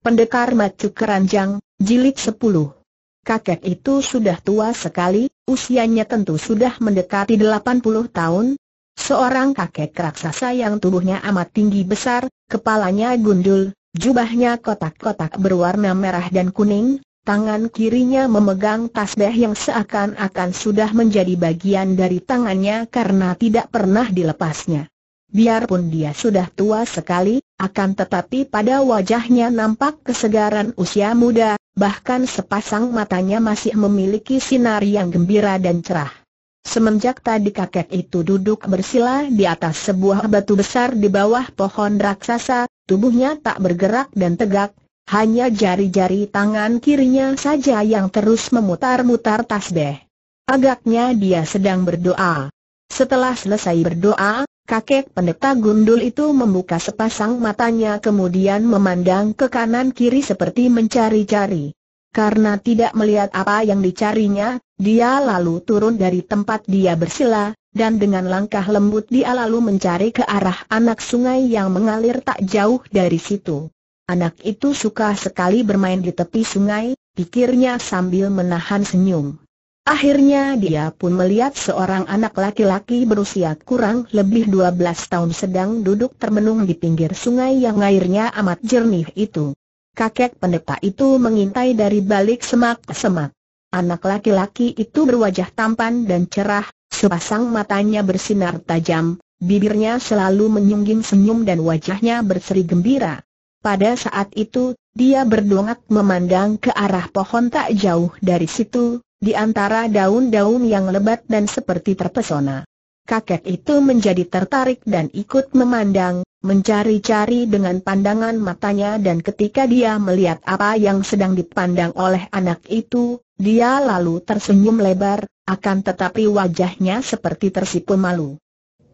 Pendekar Macu Keranjang, Jilid 10 Kakek itu sudah tua sekali, usianya tentu sudah mendekati 80 tahun Seorang kakek raksasa yang tubuhnya amat tinggi besar, kepalanya gundul, jubahnya kotak-kotak berwarna merah dan kuning Tangan kirinya memegang tasbih yang seakan-akan sudah menjadi bagian dari tangannya karena tidak pernah dilepasnya Biarpun dia sudah tua sekali, akan tetapi pada wajahnya nampak kesegaran usia muda, bahkan sepasang matanya masih memiliki sinar yang gembira dan cerah. Semenjak tadi kakek itu duduk bersila di atas sebuah batu besar di bawah pohon raksasa, tubuhnya tak bergerak dan tegak, hanya jari-jari tangan kirinya saja yang terus memutar-mutar tasbih. Agaknya dia sedang berdoa. Setelah selesai berdoa, Kakek pendeta gundul itu membuka sepasang matanya kemudian memandang ke kanan kiri seperti mencari-cari. Karena tidak melihat apa yang dicarinya, dia lalu turun dari tempat dia bersila, dan dengan langkah lembut dia lalu mencari ke arah anak sungai yang mengalir tak jauh dari situ. Anak itu suka sekali bermain di tepi sungai, pikirnya sambil menahan senyum. Akhirnya dia pun melihat seorang anak laki-laki berusia kurang lebih 12 tahun sedang duduk termenung di pinggir sungai yang airnya amat jernih itu. Kakek pendeta itu mengintai dari balik semak-semak. Anak laki-laki itu berwajah tampan dan cerah, sepasang matanya bersinar tajam, bibirnya selalu menyungging senyum dan wajahnya berseri gembira. Pada saat itu, dia berdongak memandang ke arah pohon tak jauh dari situ, di antara daun-daun yang lebat dan seperti terpesona. Kakek itu menjadi tertarik dan ikut memandang, mencari-cari dengan pandangan matanya dan ketika dia melihat apa yang sedang dipandang oleh anak itu, dia lalu tersenyum lebar, akan tetapi wajahnya seperti tersipu malu.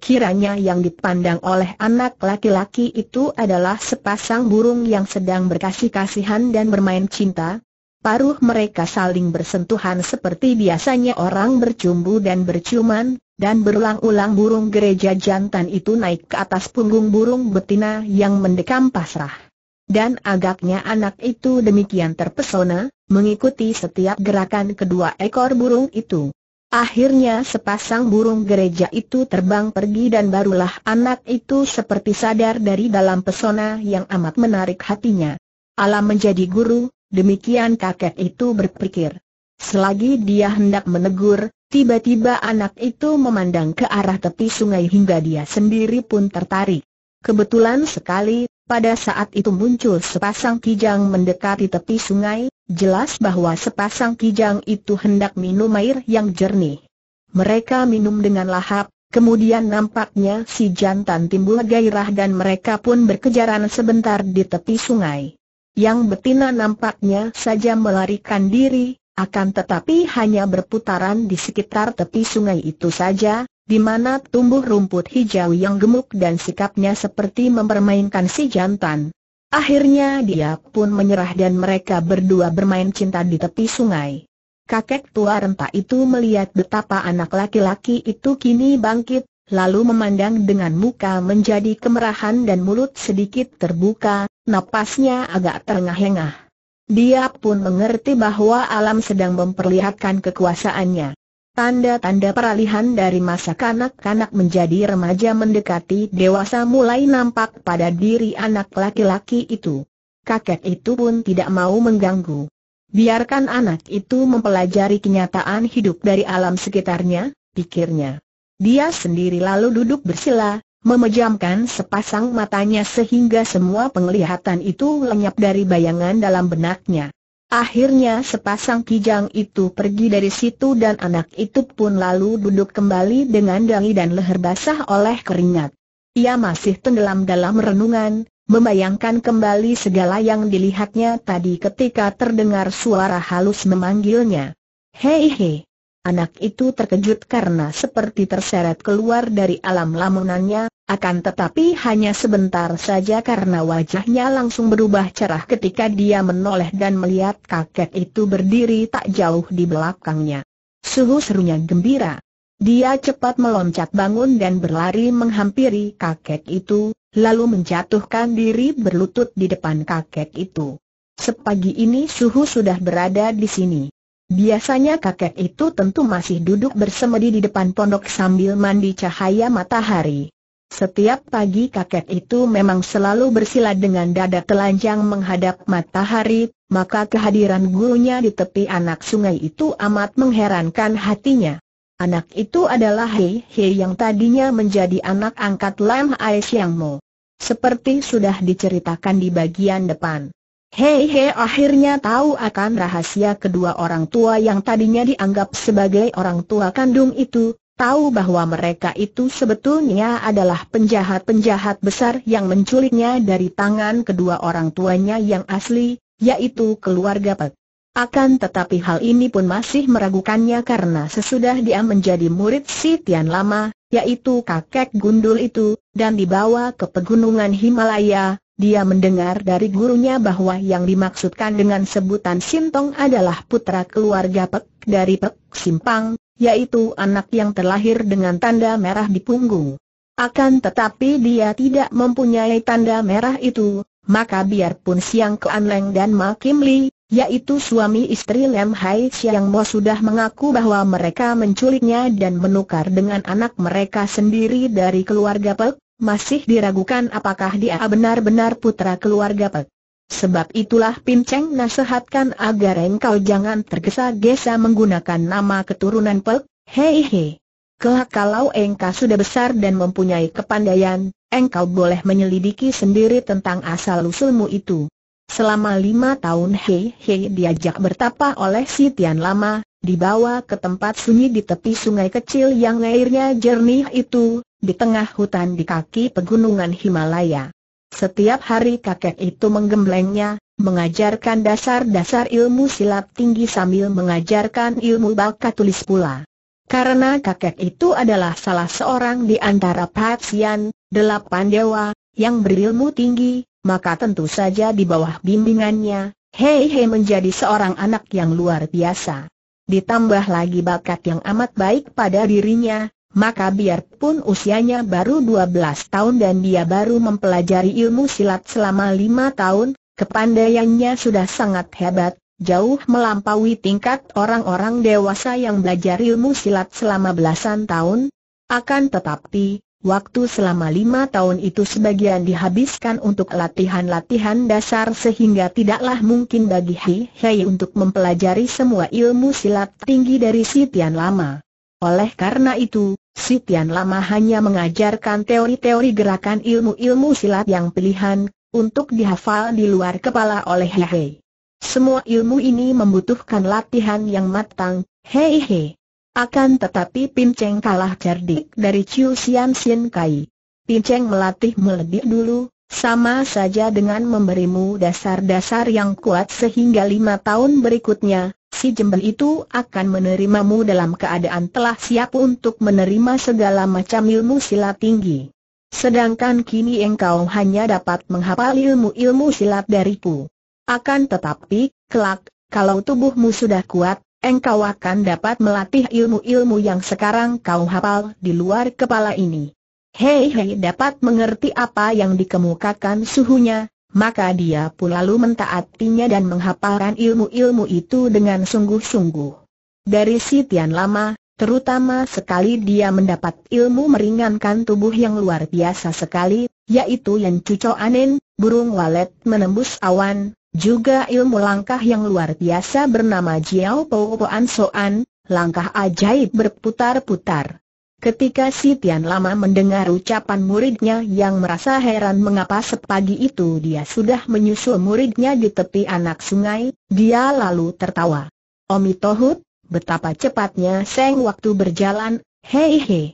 Kiranya yang dipandang oleh anak laki-laki itu adalah sepasang burung yang sedang berkasih-kasihan dan bermain cinta, paruh mereka saling bersentuhan seperti biasanya orang bercumbu dan berciuman, dan berulang-ulang burung gereja jantan itu naik ke atas punggung burung betina yang mendekam pasrah. Dan agaknya anak itu demikian terpesona, mengikuti setiap gerakan kedua ekor burung itu. Akhirnya sepasang burung gereja itu terbang pergi dan barulah anak itu seperti sadar dari dalam pesona yang amat menarik hatinya. Alam menjadi guru, Demikian kakek itu berpikir. Selagi dia hendak menegur, tiba-tiba anak itu memandang ke arah tepi sungai hingga dia sendiri pun tertarik. Kebetulan sekali, pada saat itu muncul sepasang kijang mendekati tepi sungai, jelas bahwa sepasang kijang itu hendak minum air yang jernih. Mereka minum dengan lahap, kemudian nampaknya si jantan timbul gairah dan mereka pun berkejaran sebentar di tepi sungai yang betina nampaknya saja melarikan diri, akan tetapi hanya berputaran di sekitar tepi sungai itu saja, di mana tumbuh rumput hijau yang gemuk dan sikapnya seperti mempermainkan si jantan. Akhirnya dia pun menyerah dan mereka berdua bermain cinta di tepi sungai. Kakek tua renta itu melihat betapa anak laki-laki itu kini bangkit, lalu memandang dengan muka menjadi kemerahan dan mulut sedikit terbuka, napasnya agak terengah-engah. Dia pun mengerti bahwa alam sedang memperlihatkan kekuasaannya. Tanda-tanda peralihan dari masa kanak-kanak menjadi remaja mendekati dewasa mulai nampak pada diri anak laki-laki itu. Kakek itu pun tidak mau mengganggu. Biarkan anak itu mempelajari kenyataan hidup dari alam sekitarnya, pikirnya. Dia sendiri lalu duduk bersila, memejamkan sepasang matanya sehingga semua penglihatan itu lenyap dari bayangan dalam benaknya. Akhirnya sepasang kijang itu pergi dari situ dan anak itu pun lalu duduk kembali dengan dahi dan leher basah oleh keringat. Ia masih tenggelam dalam renungan, membayangkan kembali segala yang dilihatnya tadi ketika terdengar suara halus memanggilnya. Hei hei! Anak itu terkejut karena seperti terseret keluar dari alam lamunannya, akan tetapi hanya sebentar saja karena wajahnya langsung berubah cerah ketika dia menoleh dan melihat kakek itu berdiri tak jauh di belakangnya. Suhu serunya gembira. Dia cepat meloncat bangun dan berlari menghampiri kakek itu, lalu menjatuhkan diri berlutut di depan kakek itu. Sepagi ini Suhu sudah berada di sini. Biasanya kakek itu tentu masih duduk bersemedi di depan pondok sambil mandi cahaya matahari. Setiap pagi kakek itu memang selalu bersila dengan dada telanjang menghadap matahari, maka kehadiran gurunya di tepi anak sungai itu amat mengherankan hatinya. Anak itu adalah Hei Hei yang tadinya menjadi anak angkat Lam Ai Siang Seperti sudah diceritakan di bagian depan. Hei hei, akhirnya tahu akan rahasia kedua orang tua yang tadinya dianggap sebagai orang tua kandung itu, tahu bahwa mereka itu sebetulnya adalah penjahat-penjahat besar yang menculiknya dari tangan kedua orang tuanya yang asli, yaitu keluarga Pek. Akan tetapi hal ini pun masih meragukannya karena sesudah dia menjadi murid si Tian Lama, yaitu kakek gundul itu, dan dibawa ke pegunungan Himalaya, dia mendengar dari gurunya bahwa yang dimaksudkan dengan sebutan Sintong adalah putra keluarga Pek dari Pek Simpang, yaitu anak yang terlahir dengan tanda merah di punggung. Akan tetapi dia tidak mempunyai tanda merah itu, maka biarpun Siang Kuan Leng dan Ma Kim Li, yaitu suami istri Lem Hai Siang Mo sudah mengaku bahwa mereka menculiknya dan menukar dengan anak mereka sendiri dari keluarga Pek, masih diragukan apakah dia benar-benar putra keluarga Pek. Sebab itulah Pinceng nasihatkan agar engkau jangan tergesa-gesa menggunakan nama keturunan Pek, hei hei. Kelak kalau engkau sudah besar dan mempunyai kepandaian, engkau boleh menyelidiki sendiri tentang asal-usulmu itu. Selama lima tahun Hei Hei diajak bertapa oleh si Tian Lama, dibawa ke tempat sunyi di tepi sungai kecil yang airnya jernih itu, di tengah hutan di kaki pegunungan Himalaya. Setiap hari kakek itu menggemblengnya, mengajarkan dasar-dasar ilmu silat tinggi sambil mengajarkan ilmu baka tulis pula. Karena kakek itu adalah salah seorang di antara Patsian, delapan dewa, yang berilmu tinggi, maka tentu saja di bawah bimbingannya, Hei Hei menjadi seorang anak yang luar biasa. Ditambah lagi bakat yang amat baik pada dirinya, maka biarpun usianya baru 12 tahun dan dia baru mempelajari ilmu silat selama 5 tahun, kepandaiannya sudah sangat hebat, jauh melampaui tingkat orang-orang dewasa yang belajar ilmu silat selama belasan tahun. Akan tetapi, waktu selama 5 tahun itu sebagian dihabiskan untuk latihan-latihan dasar sehingga tidaklah mungkin bagi Hei Hei untuk mempelajari semua ilmu silat tinggi dari Sitian Lama. Oleh karena itu, Si Tian Lama hanya mengajarkan teori-teori gerakan ilmu-ilmu silat yang pilihan, untuk dihafal di luar kepala oleh Hei. Semua ilmu ini membutuhkan latihan yang matang, Hei Hei. Akan tetapi Pin Cheng kalah cerdik dari Chiu Sian Sien Kai. Pin Cheng melatih meledik dulu, sama saja dengan memberimu dasar-dasar yang kuat sehingga lima tahun berikutnya, si jembel itu akan menerimamu dalam keadaan telah siap untuk menerima segala macam ilmu silat tinggi. Sedangkan kini engkau hanya dapat menghafal ilmu-ilmu silat dariku. Akan tetapi, kelak, kalau tubuhmu sudah kuat, engkau akan dapat melatih ilmu-ilmu yang sekarang kau hafal di luar kepala ini. Hei Hei dapat mengerti apa yang dikemukakan suhunya, maka dia pun lalu mentaatinya dan menghafalkan ilmu-ilmu itu dengan sungguh-sungguh. Dari Sitian Lama, terutama sekali dia mendapat ilmu meringankan tubuh yang luar biasa sekali, yaitu yang cucu anin, burung walet menembus awan, juga ilmu langkah yang luar biasa bernama Jiao Pou so Soan, langkah ajaib berputar-putar. Ketika si Tian Lama mendengar ucapan muridnya yang merasa heran mengapa sepagi itu dia sudah menyusul muridnya di tepi anak sungai, dia lalu tertawa. Omi Tohut, betapa cepatnya seng waktu berjalan, hei hei.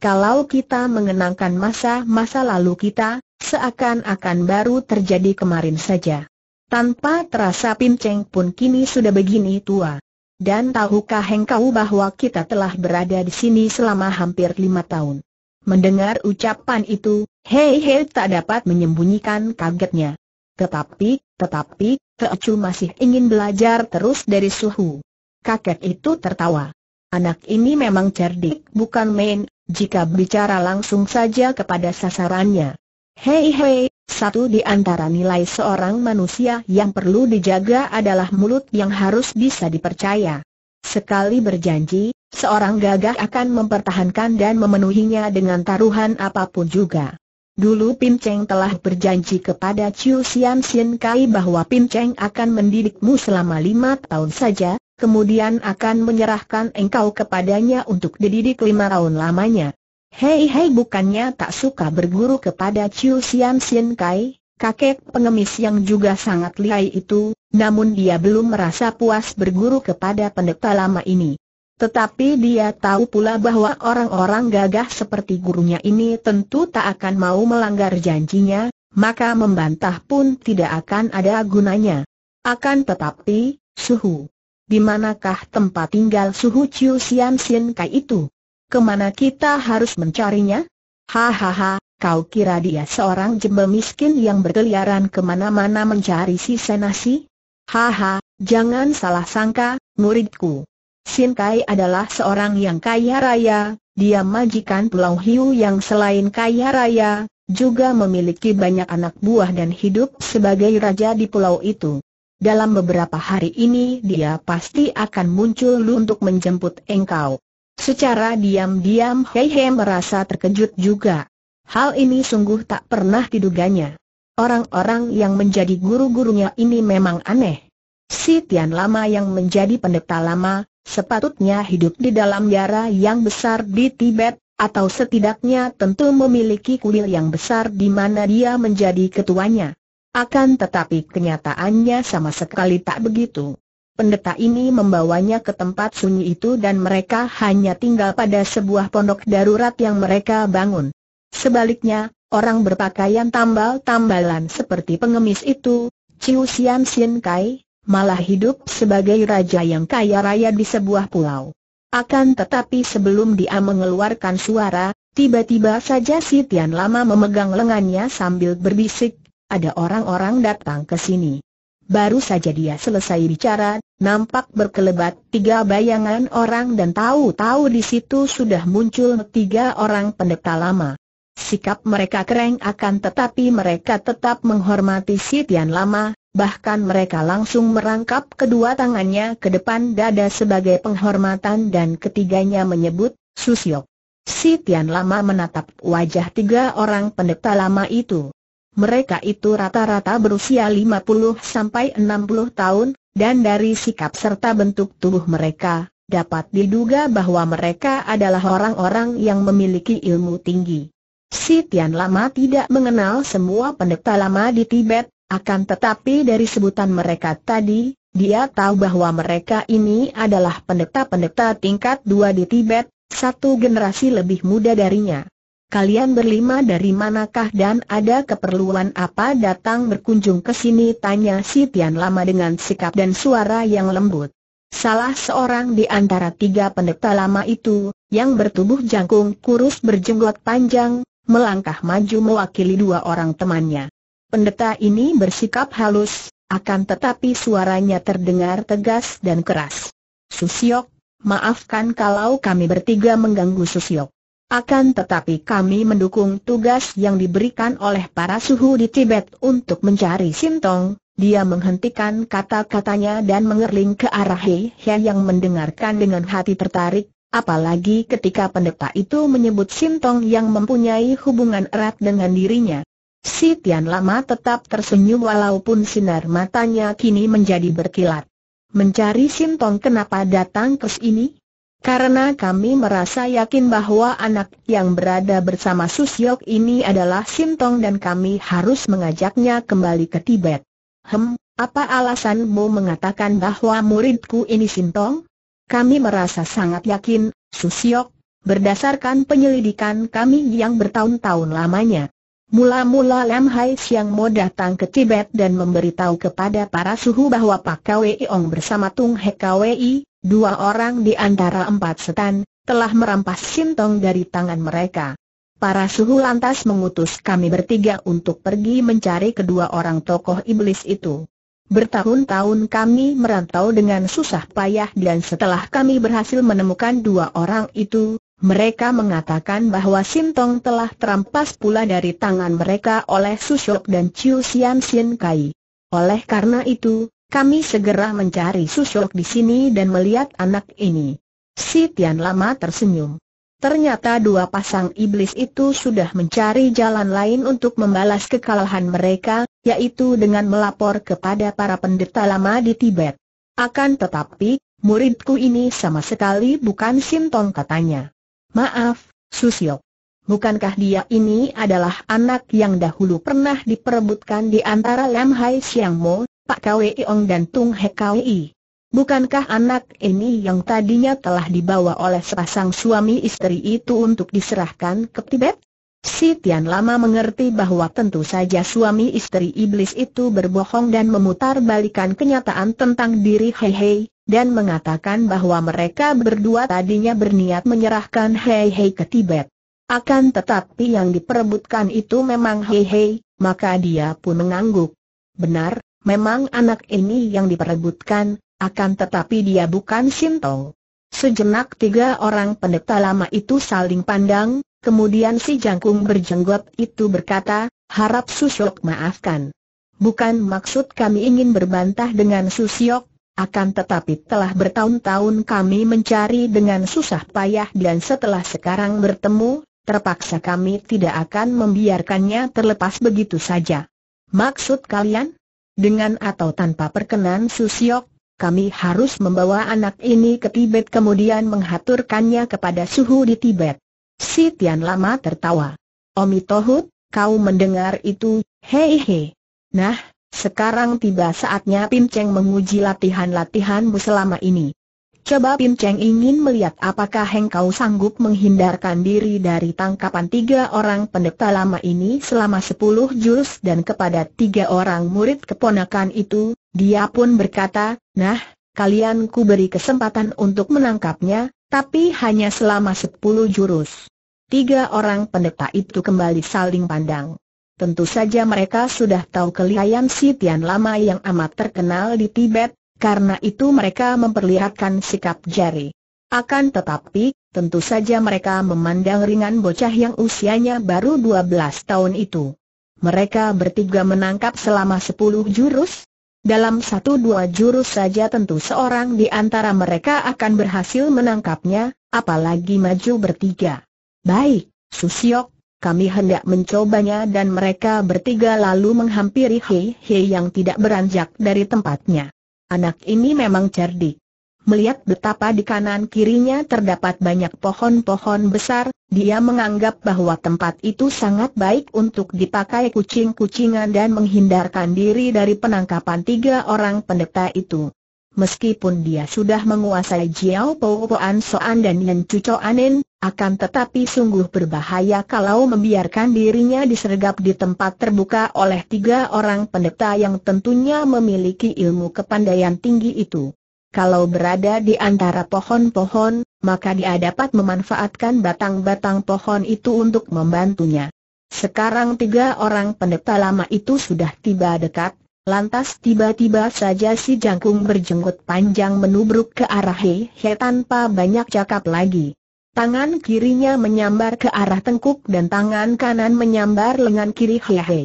Kalau kita mengenangkan masa-masa lalu kita, seakan-akan baru terjadi kemarin saja. Tanpa terasa Pinceng pun kini sudah begini tua. Dan tahukah engkau bahwa kita telah berada di sini selama hampir lima tahun? Mendengar ucapan itu, Hei Hei tak dapat menyembunyikan kagetnya. Tetapi, tetapi, Teocu masih ingin belajar terus dari Suhu. Kakek itu tertawa. Anak ini memang cerdik bukan main, jika bicara langsung saja kepada sasarannya. Hei hei, satu di antara nilai seorang manusia yang perlu dijaga adalah mulut yang harus bisa dipercaya. Sekali berjanji, seorang gagah akan mempertahankan dan memenuhinya dengan taruhan apapun juga. Dulu Pim Cheng telah berjanji kepada Chiu Sian Sien Kai bahwa Pim Cheng akan mendidikmu selama lima tahun saja, kemudian akan menyerahkan engkau kepadanya untuk dididik lima tahun lamanya. Hei hei bukannya tak suka berguru kepada Chiu Sian Sian Kai, kakek pengemis yang juga sangat lihai itu, namun dia belum merasa puas berguru kepada pendeta lama ini. Tetapi dia tahu pula bahwa orang-orang gagah seperti gurunya ini tentu tak akan mau melanggar janjinya, maka membantah pun tidak akan ada gunanya. Akan tetapi, suhu. Di manakah tempat tinggal suhu Chiu Sian Sian Kai itu? Kemana kita harus mencarinya? Hahaha, kau kira dia seorang jembe miskin yang berkeliaran kemana-mana mencari si senasi? Haha, jangan salah sangka, muridku. Sin Kai adalah seorang yang kaya raya, dia majikan Pulau Hiu yang selain kaya raya, juga memiliki banyak anak buah dan hidup sebagai raja di pulau itu. Dalam beberapa hari ini dia pasti akan muncul untuk menjemput engkau. Secara diam-diam Hei Hei merasa terkejut juga. Hal ini sungguh tak pernah diduganya. Orang-orang yang menjadi guru-gurunya ini memang aneh. Si Tian Lama yang menjadi pendeta lama, sepatutnya hidup di dalam yara yang besar di Tibet, atau setidaknya tentu memiliki kuil yang besar di mana dia menjadi ketuanya. Akan tetapi kenyataannya sama sekali tak begitu pendeta ini membawanya ke tempat sunyi itu dan mereka hanya tinggal pada sebuah pondok darurat yang mereka bangun. Sebaliknya, orang berpakaian tambal-tambalan seperti pengemis itu, Chiu Sian Sin Kai, malah hidup sebagai raja yang kaya raya di sebuah pulau. Akan tetapi sebelum dia mengeluarkan suara, tiba-tiba saja si Tian Lama memegang lengannya sambil berbisik, ada orang-orang datang ke sini. Baru saja dia selesai bicara, nampak berkelebat tiga bayangan orang dan tahu-tahu di situ sudah muncul tiga orang pendeta lama. Sikap mereka kereng akan tetapi mereka tetap menghormati Sitian Lama, bahkan mereka langsung merangkap kedua tangannya ke depan dada sebagai penghormatan dan ketiganya menyebut, Susiok. Sitian Lama menatap wajah tiga orang pendeta lama itu mereka itu rata-rata berusia 50 sampai 60 tahun, dan dari sikap serta bentuk tubuh mereka, dapat diduga bahwa mereka adalah orang-orang yang memiliki ilmu tinggi. Si Tian Lama tidak mengenal semua pendeta lama di Tibet, akan tetapi dari sebutan mereka tadi, dia tahu bahwa mereka ini adalah pendeta-pendeta tingkat dua di Tibet, satu generasi lebih muda darinya kalian berlima dari manakah dan ada keperluan apa datang berkunjung ke sini? Tanya si Tian Lama dengan sikap dan suara yang lembut. Salah seorang di antara tiga pendeta lama itu, yang bertubuh jangkung kurus berjenggot panjang, melangkah maju mewakili dua orang temannya. Pendeta ini bersikap halus, akan tetapi suaranya terdengar tegas dan keras. Susiok, maafkan kalau kami bertiga mengganggu Susiok. Akan tetapi kami mendukung tugas yang diberikan oleh para suhu di Tibet untuk mencari Sintong. Dia menghentikan kata-katanya dan mengerling ke arah Hei yang mendengarkan dengan hati tertarik, apalagi ketika pendeta itu menyebut Sintong yang mempunyai hubungan erat dengan dirinya. Si Tian Lama tetap tersenyum walaupun sinar matanya kini menjadi berkilat. Mencari Sintong kenapa datang ke sini? Karena kami merasa yakin bahwa anak yang berada bersama Susyok ini adalah Sintong dan kami harus mengajaknya kembali ke Tibet. Hem, apa alasanmu mengatakan bahwa muridku ini Sintong? Kami merasa sangat yakin, Susyok, berdasarkan penyelidikan kami yang bertahun-tahun lamanya. Mula-mula Lam Hai Siang Mo datang ke Tibet dan memberitahu kepada para suhu bahwa Pak Kwei Ong bersama Tung Hek Kwei Dua orang di antara empat setan, telah merampas sintong dari tangan mereka. Para suhu lantas mengutus kami bertiga untuk pergi mencari kedua orang tokoh iblis itu. Bertahun-tahun kami merantau dengan susah payah dan setelah kami berhasil menemukan dua orang itu, mereka mengatakan bahwa Sintong telah terampas pula dari tangan mereka oleh Susok dan Chiu Sian Kai. Oleh karena itu, kami segera mencari susuk di sini dan melihat anak ini. Si Tian Lama tersenyum. Ternyata dua pasang iblis itu sudah mencari jalan lain untuk membalas kekalahan mereka, yaitu dengan melapor kepada para pendeta lama di Tibet. Akan tetapi, muridku ini sama sekali bukan Sintong katanya. Maaf, Susiok. Bukankah dia ini adalah anak yang dahulu pernah diperebutkan di antara Lam Hai Siang Mo, Pak Kwei Ong dan Tung He Kwei. Bukankah anak ini yang tadinya telah dibawa oleh sepasang suami istri itu untuk diserahkan ke Tibet? Si Tian Lama mengerti bahwa tentu saja suami istri iblis itu berbohong dan memutar balikan kenyataan tentang diri Hei Hei, dan mengatakan bahwa mereka berdua tadinya berniat menyerahkan Hei Hei ke Tibet. Akan tetapi yang diperebutkan itu memang Hei Hei, maka dia pun mengangguk. Benar, Memang anak ini yang diperebutkan, akan tetapi dia bukan Sintong. Sejenak tiga orang pendeta lama itu saling pandang, kemudian si jangkung berjenggot itu berkata, harap Susyok maafkan. Bukan maksud kami ingin berbantah dengan Susyok, akan tetapi telah bertahun-tahun kami mencari dengan susah payah dan setelah sekarang bertemu, terpaksa kami tidak akan membiarkannya terlepas begitu saja. Maksud kalian? dengan atau tanpa perkenan Susiok, kami harus membawa anak ini ke Tibet kemudian menghaturkannya kepada suhu di Tibet. Si Tian Lama tertawa. Omi Tohut, kau mendengar itu, hei hei. Nah, sekarang tiba saatnya Pinceng menguji latihan-latihanmu selama ini. Coba Pin Cheng ingin melihat apakah Kau sanggup menghindarkan diri dari tangkapan tiga orang pendeta lama ini selama sepuluh jurus dan kepada tiga orang murid keponakan itu, dia pun berkata, nah, kalian ku beri kesempatan untuk menangkapnya, tapi hanya selama sepuluh jurus. Tiga orang pendeta itu kembali saling pandang. Tentu saja mereka sudah tahu kelihayan si Tian Lama yang amat terkenal di Tibet, karena itu mereka memperlihatkan sikap jari. Akan tetapi, tentu saja mereka memandang ringan bocah yang usianya baru 12 tahun itu. Mereka bertiga menangkap selama 10 jurus. Dalam satu dua jurus saja tentu seorang di antara mereka akan berhasil menangkapnya, apalagi maju bertiga. Baik, Susiok, kami hendak mencobanya dan mereka bertiga lalu menghampiri Hei Hei yang tidak beranjak dari tempatnya. Anak ini memang cerdik. Melihat betapa di kanan kirinya terdapat banyak pohon-pohon besar, dia menganggap bahwa tempat itu sangat baik untuk dipakai kucing-kucingan dan menghindarkan diri dari penangkapan tiga orang pendeta itu. Meskipun dia sudah menguasai Jiao Po So, Soan dan Yen Chu Anin, akan tetapi sungguh berbahaya kalau membiarkan dirinya disergap di tempat terbuka oleh tiga orang pendeta yang tentunya memiliki ilmu kepandaian tinggi itu. Kalau berada di antara pohon-pohon, maka dia dapat memanfaatkan batang-batang pohon itu untuk membantunya. Sekarang tiga orang pendeta lama itu sudah tiba dekat, Lantas tiba-tiba saja si jangkung berjenggot panjang menubruk ke arah He He tanpa banyak cakap lagi. Tangan kirinya menyambar ke arah tengkuk dan tangan kanan menyambar lengan kiri He He.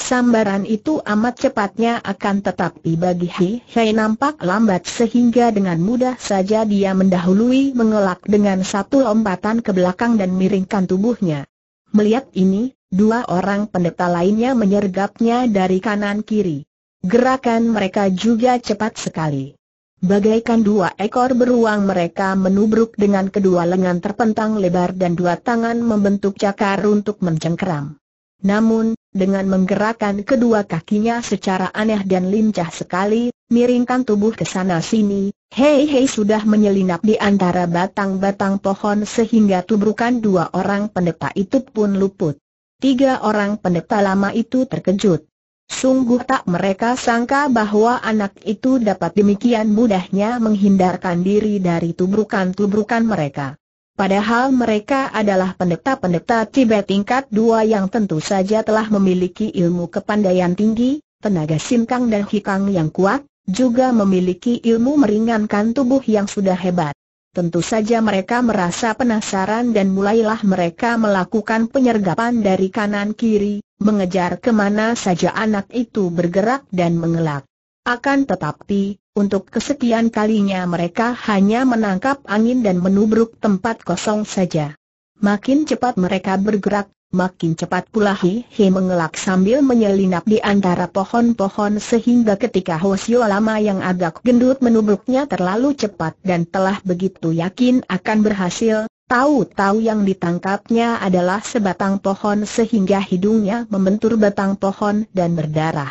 Sambaran itu amat cepatnya akan tetapi bagi He He nampak lambat sehingga dengan mudah saja dia mendahului mengelak dengan satu lompatan ke belakang dan miringkan tubuhnya. Melihat ini, dua orang pendeta lainnya menyergapnya dari kanan kiri. Gerakan mereka juga cepat sekali. Bagaikan dua ekor beruang mereka menubruk dengan kedua lengan terpentang lebar dan dua tangan membentuk cakar untuk mencengkeram. Namun, dengan menggerakkan kedua kakinya secara aneh dan lincah sekali, miringkan tubuh ke sana sini, hei hei sudah menyelinap di antara batang-batang pohon sehingga tubrukan dua orang pendeta itu pun luput. Tiga orang pendeta lama itu terkejut. Sungguh tak mereka sangka bahwa anak itu dapat demikian mudahnya menghindarkan diri dari tubrukan-tubrukan mereka. Padahal mereka adalah pendeta-pendeta Tibet tingkat dua yang tentu saja telah memiliki ilmu kepandaian tinggi, tenaga simkang dan hikang yang kuat, juga memiliki ilmu meringankan tubuh yang sudah hebat. Tentu saja mereka merasa penasaran dan mulailah mereka melakukan penyergapan dari kanan-kiri, mengejar kemana saja anak itu bergerak dan mengelak. Akan tetapi, untuk kesekian kalinya mereka hanya menangkap angin dan menubruk tempat kosong saja. Makin cepat mereka bergerak, Makin cepat pula Hi Hi mengelak sambil menyelinap di antara pohon-pohon sehingga ketika Hosio lama yang agak gendut menubruknya terlalu cepat dan telah begitu yakin akan berhasil, tahu-tahu yang ditangkapnya adalah sebatang pohon sehingga hidungnya membentur batang pohon dan berdarah.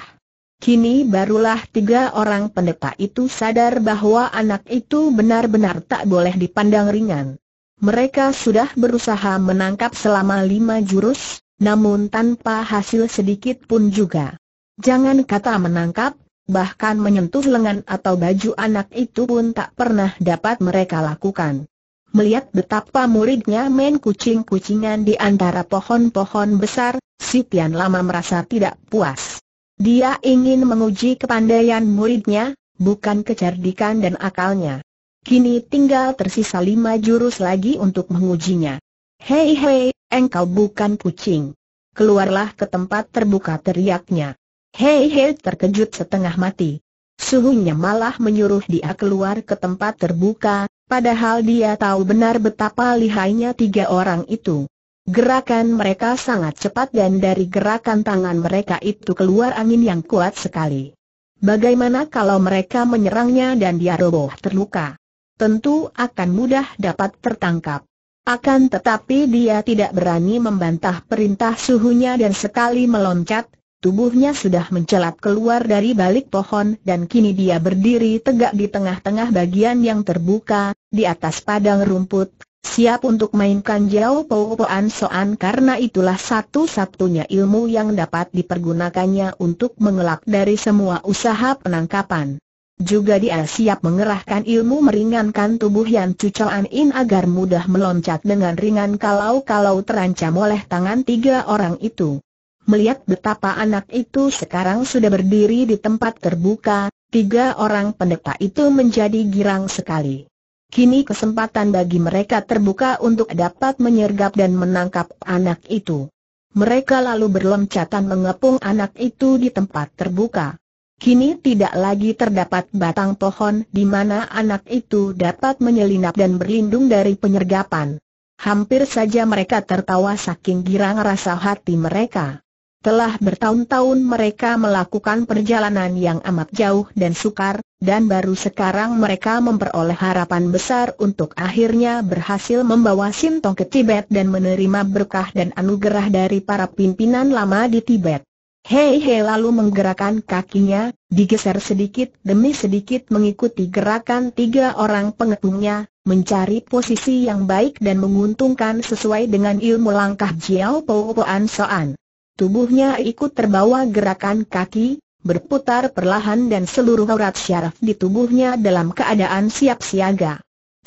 Kini barulah tiga orang pendeta itu sadar bahwa anak itu benar-benar tak boleh dipandang ringan. Mereka sudah berusaha menangkap selama lima jurus, namun tanpa hasil sedikit pun juga. Jangan kata menangkap, bahkan menyentuh lengan atau baju anak itu pun tak pernah dapat mereka lakukan. Melihat betapa muridnya main kucing-kucingan di antara pohon-pohon besar, si Tian Lama merasa tidak puas. Dia ingin menguji kepandaian muridnya, bukan kecerdikan dan akalnya. Kini tinggal tersisa lima jurus lagi untuk mengujinya. Hei hei, engkau bukan kucing. Keluarlah ke tempat terbuka teriaknya. Hei hei terkejut setengah mati. Suhunya malah menyuruh dia keluar ke tempat terbuka, padahal dia tahu benar betapa lihainya tiga orang itu. Gerakan mereka sangat cepat dan dari gerakan tangan mereka itu keluar angin yang kuat sekali. Bagaimana kalau mereka menyerangnya dan dia roboh terluka? tentu akan mudah dapat tertangkap. Akan tetapi dia tidak berani membantah perintah suhunya dan sekali meloncat, tubuhnya sudah mencelat keluar dari balik pohon dan kini dia berdiri tegak di tengah-tengah bagian yang terbuka, di atas padang rumput, siap untuk mainkan jauh pou soan karena itulah satu-satunya ilmu yang dapat dipergunakannya untuk mengelak dari semua usaha penangkapan. Juga dia siap mengerahkan ilmu meringankan tubuh yang Cucoan In agar mudah meloncat dengan ringan kalau-kalau terancam oleh tangan tiga orang itu. Melihat betapa anak itu sekarang sudah berdiri di tempat terbuka, tiga orang pendeta itu menjadi girang sekali. Kini kesempatan bagi mereka terbuka untuk dapat menyergap dan menangkap anak itu. Mereka lalu berloncatan mengepung anak itu di tempat terbuka. Kini tidak lagi terdapat batang pohon di mana anak itu dapat menyelinap dan berlindung dari penyergapan. Hampir saja mereka tertawa saking girang rasa hati mereka. Telah bertahun-tahun mereka melakukan perjalanan yang amat jauh dan sukar, dan baru sekarang mereka memperoleh harapan besar untuk akhirnya berhasil membawa Sintong ke Tibet dan menerima berkah dan anugerah dari para pimpinan lama di Tibet. Hei Hei lalu menggerakkan kakinya, digeser sedikit demi sedikit mengikuti gerakan tiga orang pengepungnya, mencari posisi yang baik dan menguntungkan sesuai dengan ilmu langkah Jiao Po An Soan. Tubuhnya ikut terbawa gerakan kaki, berputar perlahan dan seluruh urat syaraf di tubuhnya dalam keadaan siap siaga.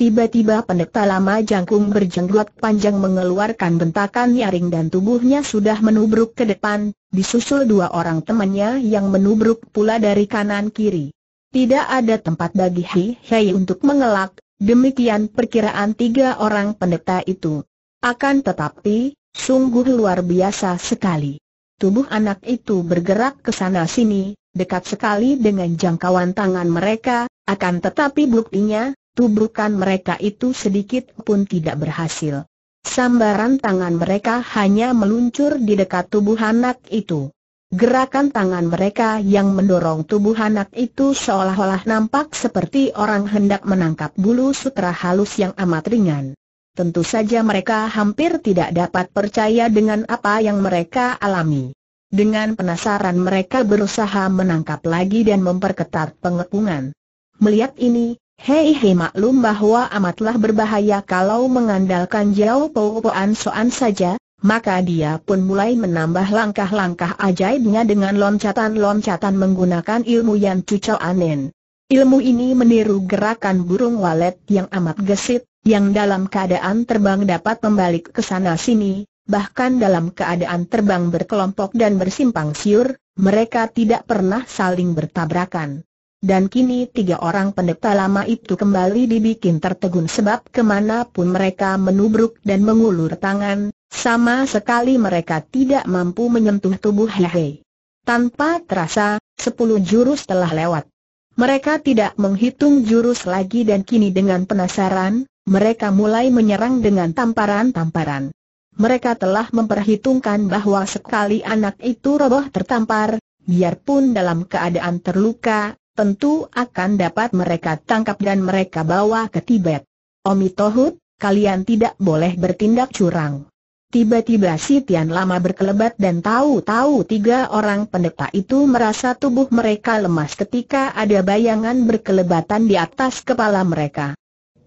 Tiba-tiba pendeta lama jangkung berjenggot panjang mengeluarkan bentakan nyaring dan tubuhnya sudah menubruk ke depan, disusul dua orang temannya yang menubruk pula dari kanan kiri. Tidak ada tempat bagi Hei Hei untuk mengelak, demikian perkiraan tiga orang pendeta itu. Akan tetapi, sungguh luar biasa sekali. Tubuh anak itu bergerak ke sana-sini, dekat sekali dengan jangkauan tangan mereka, akan tetapi buktinya, tubuhkan mereka itu sedikit pun tidak berhasil. Sambaran tangan mereka hanya meluncur di dekat tubuh anak itu. Gerakan tangan mereka yang mendorong tubuh anak itu seolah-olah nampak seperti orang hendak menangkap bulu sutra halus yang amat ringan. Tentu saja mereka hampir tidak dapat percaya dengan apa yang mereka alami. Dengan penasaran mereka berusaha menangkap lagi dan memperketat pengepungan. Melihat ini, Hei hei maklum bahwa amatlah berbahaya kalau mengandalkan jauh Po Soan saja, maka dia pun mulai menambah langkah-langkah ajaibnya dengan loncatan-loncatan menggunakan ilmu yang cucau anen. Ilmu ini meniru gerakan burung walet yang amat gesit, yang dalam keadaan terbang dapat membalik ke sana sini, bahkan dalam keadaan terbang berkelompok dan bersimpang siur, mereka tidak pernah saling bertabrakan dan kini tiga orang pendeta lama itu kembali dibikin tertegun sebab kemanapun mereka menubruk dan mengulur tangan, sama sekali mereka tidak mampu menyentuh tubuh Hehe. Tanpa terasa, sepuluh jurus telah lewat. Mereka tidak menghitung jurus lagi dan kini dengan penasaran, mereka mulai menyerang dengan tamparan-tamparan. Mereka telah memperhitungkan bahwa sekali anak itu roboh tertampar, biarpun dalam keadaan terluka, tentu akan dapat mereka tangkap dan mereka bawa ke Tibet. Omi kalian tidak boleh bertindak curang. Tiba-tiba si Tian Lama berkelebat dan tahu-tahu tiga orang pendeta itu merasa tubuh mereka lemas ketika ada bayangan berkelebatan di atas kepala mereka.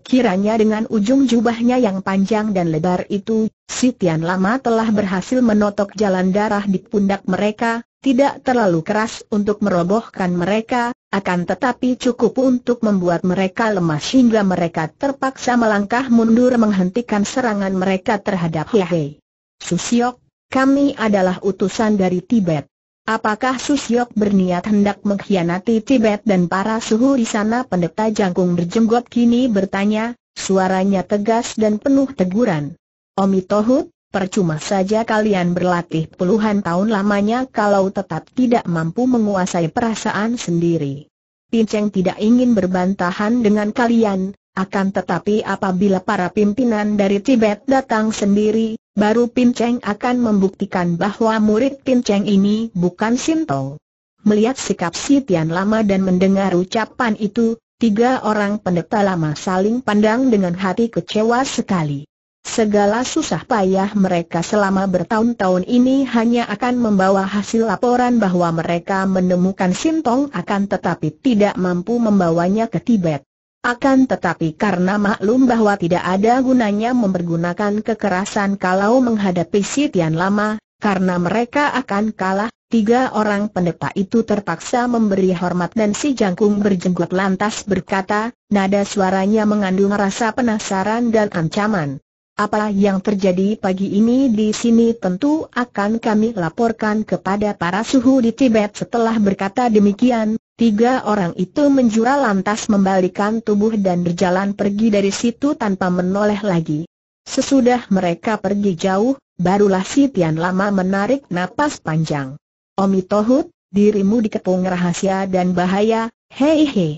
Kiranya dengan ujung jubahnya yang panjang dan lebar itu, si Tian Lama telah berhasil menotok jalan darah di pundak mereka, tidak terlalu keras untuk merobohkan mereka, akan tetapi cukup untuk membuat mereka lemah hingga mereka terpaksa melangkah mundur menghentikan serangan mereka terhadap Hehe. Susiok, kami adalah utusan dari Tibet. Apakah Susiok berniat hendak mengkhianati Tibet dan para suhu di sana pendeta jangkung berjenggot kini bertanya, suaranya tegas dan penuh teguran. Omitohut. Percuma saja kalian berlatih puluhan tahun lamanya kalau tetap tidak mampu menguasai perasaan sendiri. Pinceng tidak ingin berbantahan dengan kalian, akan tetapi apabila para pimpinan dari Tibet datang sendiri, baru Pinceng akan membuktikan bahwa murid Pinceng ini bukan Sinto. Melihat sikap Sitian Lama dan mendengar ucapan itu, tiga orang pendeta lama saling pandang dengan hati kecewa sekali. Segala susah payah mereka selama bertahun-tahun ini hanya akan membawa hasil laporan bahwa mereka menemukan Sintong akan tetapi tidak mampu membawanya ke Tibet. Akan tetapi karena maklum bahwa tidak ada gunanya mempergunakan kekerasan kalau menghadapi Sitian Lama, karena mereka akan kalah, tiga orang pendeta itu terpaksa memberi hormat dan si jangkung berjenggot lantas berkata, nada suaranya mengandung rasa penasaran dan ancaman. Apa yang terjadi pagi ini di sini tentu akan kami laporkan kepada para suhu di Tibet Setelah berkata demikian, tiga orang itu menjura lantas membalikan tubuh dan berjalan pergi dari situ tanpa menoleh lagi Sesudah mereka pergi jauh, barulah si Tian Lama menarik napas panjang Omi Tohut, dirimu dikepung rahasia dan bahaya, hei hei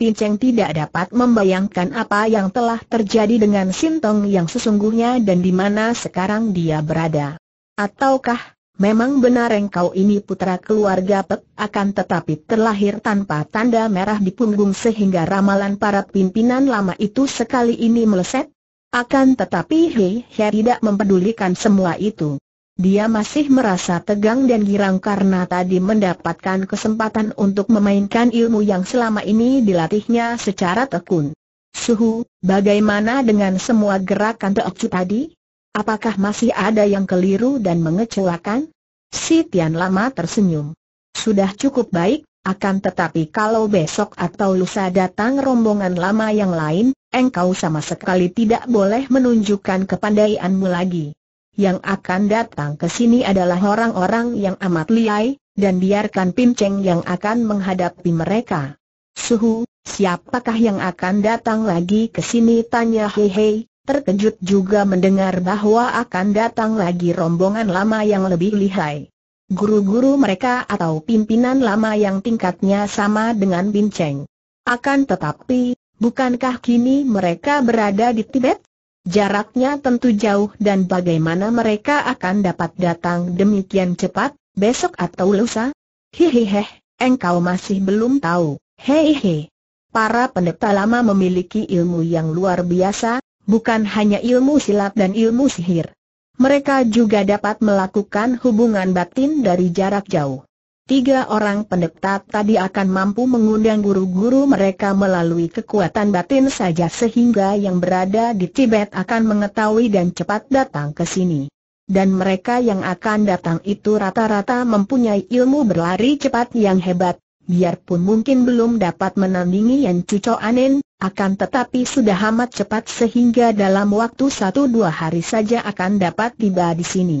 Pinceng tidak dapat membayangkan apa yang telah terjadi dengan Sintong yang sesungguhnya dan di mana sekarang dia berada. Ataukah, memang benar engkau ini putra keluarga Pek akan tetapi terlahir tanpa tanda merah di punggung sehingga ramalan para pimpinan lama itu sekali ini meleset? Akan tetapi Hei hei tidak mempedulikan semua itu. Dia masih merasa tegang dan girang karena tadi mendapatkan kesempatan untuk memainkan ilmu yang selama ini dilatihnya secara tekun. Suhu, bagaimana dengan semua gerakan Teokcu tadi? Apakah masih ada yang keliru dan mengecewakan? Si Tian Lama tersenyum. Sudah cukup baik, akan tetapi kalau besok atau lusa datang rombongan lama yang lain, engkau sama sekali tidak boleh menunjukkan kepandaianmu lagi yang akan datang ke sini adalah orang-orang yang amat liai, dan biarkan Pim Cheng yang akan menghadapi mereka. Suhu, siapakah yang akan datang lagi ke sini? Tanya Hei Hei, terkejut juga mendengar bahwa akan datang lagi rombongan lama yang lebih lihai. Guru-guru mereka atau pimpinan lama yang tingkatnya sama dengan Pim Cheng. Akan tetapi, bukankah kini mereka berada di Tibet? Jaraknya tentu jauh dan bagaimana mereka akan dapat datang demikian cepat, besok atau lusa? Hehehe, engkau masih belum tahu, hehehe. Para pendeta lama memiliki ilmu yang luar biasa, bukan hanya ilmu silat dan ilmu sihir. Mereka juga dapat melakukan hubungan batin dari jarak jauh tiga orang pendekta tadi akan mampu mengundang guru-guru mereka melalui kekuatan batin saja sehingga yang berada di Tibet akan mengetahui dan cepat datang ke sini. Dan mereka yang akan datang itu rata-rata mempunyai ilmu berlari cepat yang hebat, biarpun mungkin belum dapat menandingi yang Cucu Anin, akan tetapi sudah amat cepat sehingga dalam waktu satu dua hari saja akan dapat tiba di sini.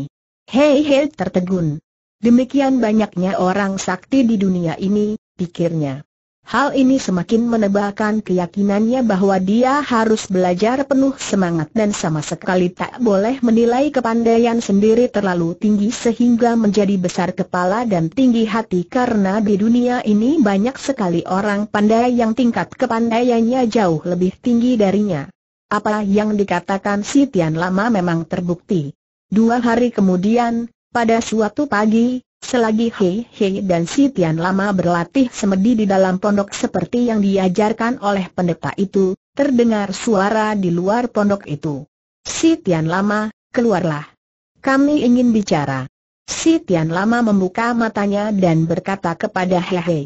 Hei hei tertegun. Demikian banyaknya orang sakti di dunia ini, pikirnya. Hal ini semakin menebalkan keyakinannya bahwa dia harus belajar penuh semangat dan sama sekali tak boleh menilai kepandaian sendiri terlalu tinggi sehingga menjadi besar kepala dan tinggi hati karena di dunia ini banyak sekali orang pandai yang tingkat kepandaiannya jauh lebih tinggi darinya. Apa yang dikatakan si Tian Lama memang terbukti. Dua hari kemudian, pada suatu pagi, selagi Hei Hei dan Si Tian lama berlatih semedi di dalam pondok seperti yang diajarkan oleh pendeta itu, terdengar suara di luar pondok itu. Si Tian lama, keluarlah. Kami ingin bicara. Si Tian lama membuka matanya dan berkata kepada Hei Hei.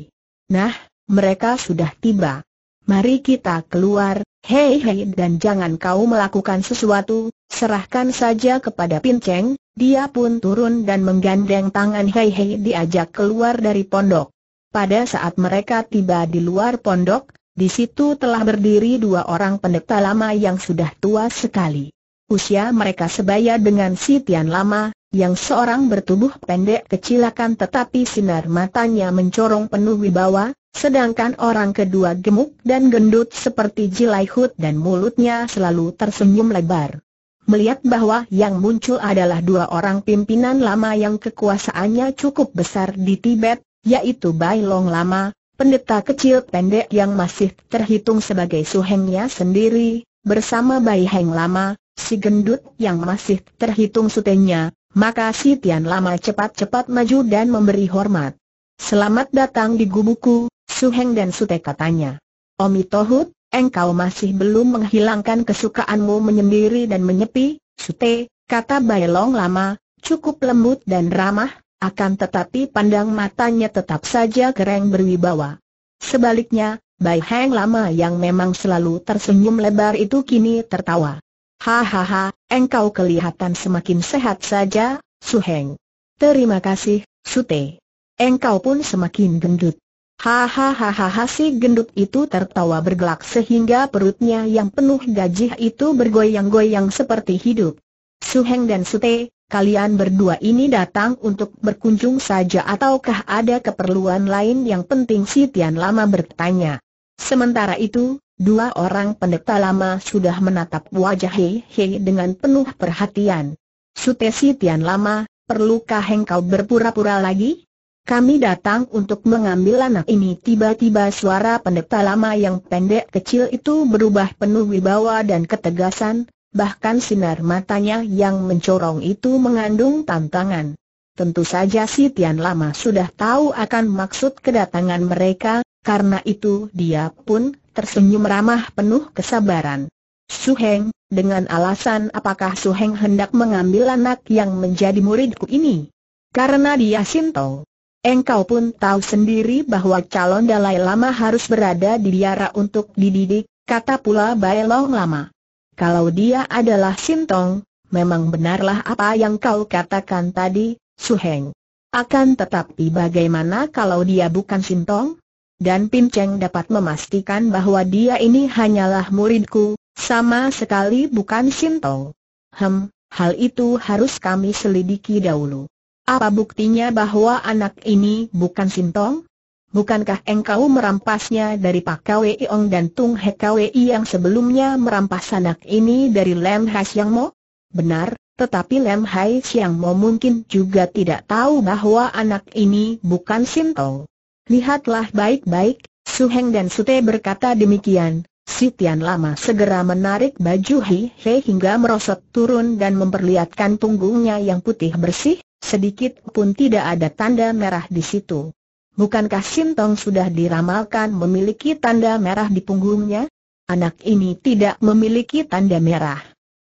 Nah, mereka sudah tiba. Mari kita keluar, Hei Hei dan jangan kau melakukan sesuatu, serahkan saja kepada Pinceng, dia pun turun dan menggandeng tangan Hei Hei diajak keluar dari pondok. Pada saat mereka tiba di luar pondok, di situ telah berdiri dua orang pendeta lama yang sudah tua sekali. Usia mereka sebaya dengan si Tian Lama, yang seorang bertubuh pendek kecilakan tetapi sinar matanya mencorong penuh wibawa, sedangkan orang kedua gemuk dan gendut seperti Jilai dan mulutnya selalu tersenyum lebar melihat bahwa yang muncul adalah dua orang pimpinan lama yang kekuasaannya cukup besar di Tibet, yaitu Bai Long Lama, pendeta kecil pendek yang masih terhitung sebagai suhengnya sendiri, bersama Bai Heng Lama, si gendut yang masih terhitung sutenya, maka si Tian Lama cepat-cepat maju dan memberi hormat. Selamat datang di gubuku, Suheng dan Sute katanya. Omi Tohut, engkau masih belum menghilangkan kesukaanmu menyendiri dan menyepi, Sute, kata Bailong lama, cukup lembut dan ramah, akan tetapi pandang matanya tetap saja kering berwibawa. Sebaliknya, Bai Heng lama yang memang selalu tersenyum lebar itu kini tertawa. Hahaha, engkau kelihatan semakin sehat saja, Su Heng. Terima kasih, Sute. Engkau pun semakin gendut. Hahaha si gendut itu tertawa bergelak sehingga perutnya yang penuh gajih itu bergoyang-goyang seperti hidup. Suheng dan Sute, kalian berdua ini datang untuk berkunjung saja ataukah ada keperluan lain yang penting si Tian Lama bertanya. Sementara itu, dua orang pendeta lama sudah menatap wajah Hei Hei dengan penuh perhatian. Sute, Te si Tian Lama, perlukah engkau berpura-pura lagi? Kami datang untuk mengambil anak ini Tiba-tiba suara pendeta lama yang pendek kecil itu berubah penuh wibawa dan ketegasan Bahkan sinar matanya yang mencorong itu mengandung tantangan Tentu saja si Tian Lama sudah tahu akan maksud kedatangan mereka, karena itu dia pun tersenyum ramah penuh kesabaran. Suheng, dengan alasan apakah Suheng hendak mengambil anak yang menjadi muridku ini? Karena dia Sinto. Engkau pun tahu sendiri bahwa calon Dalai Lama harus berada di biara untuk dididik, kata pula Long Lama. Kalau dia adalah Sintong, memang benarlah apa yang kau katakan tadi, Suheng. Akan tetapi bagaimana kalau dia bukan Sintong? Dan Pin Cheng dapat memastikan bahwa dia ini hanyalah muridku, sama sekali bukan Sintong. Hem, hal itu harus kami selidiki dahulu. Apa buktinya bahwa anak ini bukan Sintong? Bukankah engkau merampasnya dari Pak Kwee Ong dan Tung He Kwei yang sebelumnya merampas anak ini dari Lem Hai Siang Mo? Benar, tetapi Lem Hai Siang Mo mungkin juga tidak tahu bahwa anak ini bukan Sintong. Lihatlah baik-baik, Su Heng dan Sute berkata demikian. Si Tian Lama segera menarik baju Hi Hei hingga merosot turun dan memperlihatkan punggungnya yang putih bersih, Sedikit pun tidak ada tanda merah di situ. Bukankah Sintong sudah diramalkan memiliki tanda merah di punggungnya? Anak ini tidak memiliki tanda merah.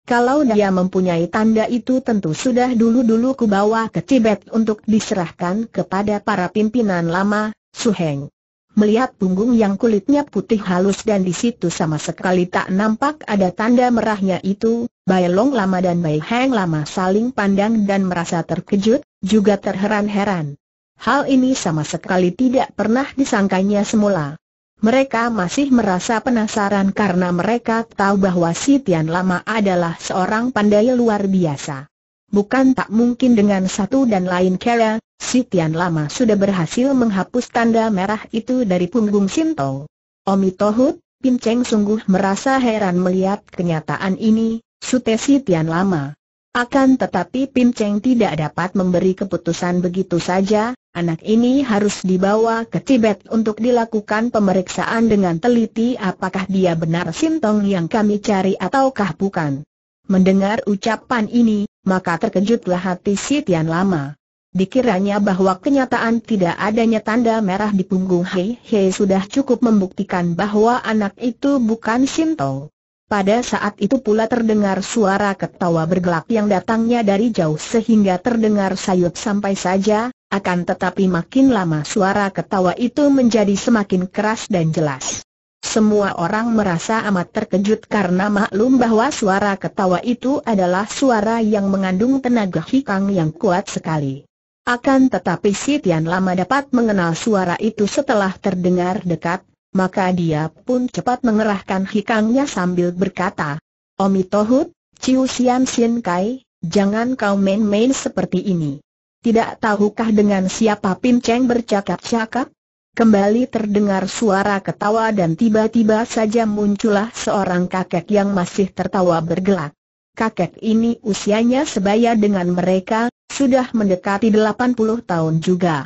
Kalau dia mempunyai tanda itu tentu sudah dulu-dulu kubawa ke Tibet untuk diserahkan kepada para pimpinan lama, Suheng. Melihat punggung yang kulitnya putih halus dan di situ sama sekali tak nampak ada tanda merahnya itu, Bai Long lama dan Bai Hang lama saling pandang dan merasa terkejut, juga terheran-heran. Hal ini sama sekali tidak pernah disangkanya semula. Mereka masih merasa penasaran karena mereka tahu bahwa si Tian Lama adalah seorang pandai luar biasa. Bukan tak mungkin dengan satu dan lain cara, si Tian Lama sudah berhasil menghapus tanda merah itu dari punggung Sinto. Omi Tohut, Cheng sungguh merasa heran melihat kenyataan ini, Sutesi Tian lama. Akan tetapi Pim Cheng tidak dapat memberi keputusan begitu saja, anak ini harus dibawa ke Tibet untuk dilakukan pemeriksaan dengan teliti apakah dia benar Sintong yang kami cari ataukah bukan. Mendengar ucapan ini, maka terkejutlah hati si Tian lama. Dikiranya bahwa kenyataan tidak adanya tanda merah di punggung Hei Hei sudah cukup membuktikan bahwa anak itu bukan Sintong. Pada saat itu pula terdengar suara ketawa bergelak yang datangnya dari jauh sehingga terdengar sayup sampai saja, akan tetapi makin lama suara ketawa itu menjadi semakin keras dan jelas. Semua orang merasa amat terkejut karena maklum bahwa suara ketawa itu adalah suara yang mengandung tenaga hikang yang kuat sekali. Akan tetapi si Tian Lama dapat mengenal suara itu setelah terdengar dekat, maka dia pun cepat mengerahkan hikangnya sambil berkata, Omi Tohut, Ciu Sian Sin Kai, jangan kau main-main seperti ini. Tidak tahukah dengan siapa Pin Cheng bercakap-cakap? Kembali terdengar suara ketawa dan tiba-tiba saja muncullah seorang kakek yang masih tertawa bergelak. Kakek ini usianya sebaya dengan mereka, sudah mendekati 80 tahun juga.